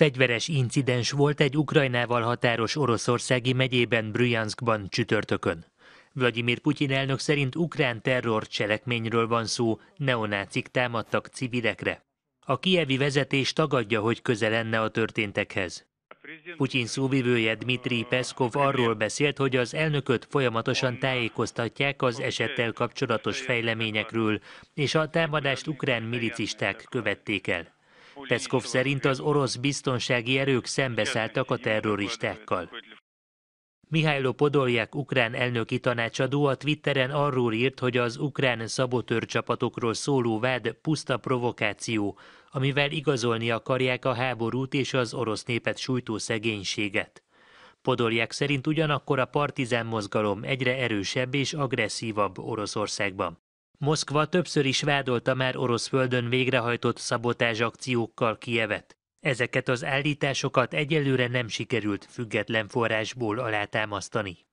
Fegyveres incidens volt egy Ukrajnával határos oroszországi megyében Bryanskban csütörtökön. Vladimir Putyin elnök szerint ukrán terror cselekményről van szó, neonácik támadtak civilekre. A kievi vezetés tagadja, hogy köze lenne a történtekhez. Putyin szóvivője Dmitri Peszkov arról beszélt, hogy az elnököt folyamatosan tájékoztatják az esettel kapcsolatos fejleményekről, és a támadást ukrán milicisták követték el. Peszkov szerint az orosz biztonsági erők szembeszálltak a terroristákkal. Mihályló Podolják ukrán elnöki tanácsadó a Twitteren arról írt, hogy az ukrán szabotőrcsapatokról szóló vád puszta provokáció, amivel igazolni akarják a háborút és az orosz népet sújtó szegénységet. Podolják szerint ugyanakkor a partizán mozgalom egyre erősebb és agresszívabb Oroszországban. Moszkva többször is vádolta már orosz földön végrehajtott szabotázs akciókkal Kievet. Ezeket az állításokat egyelőre nem sikerült független forrásból alátámasztani.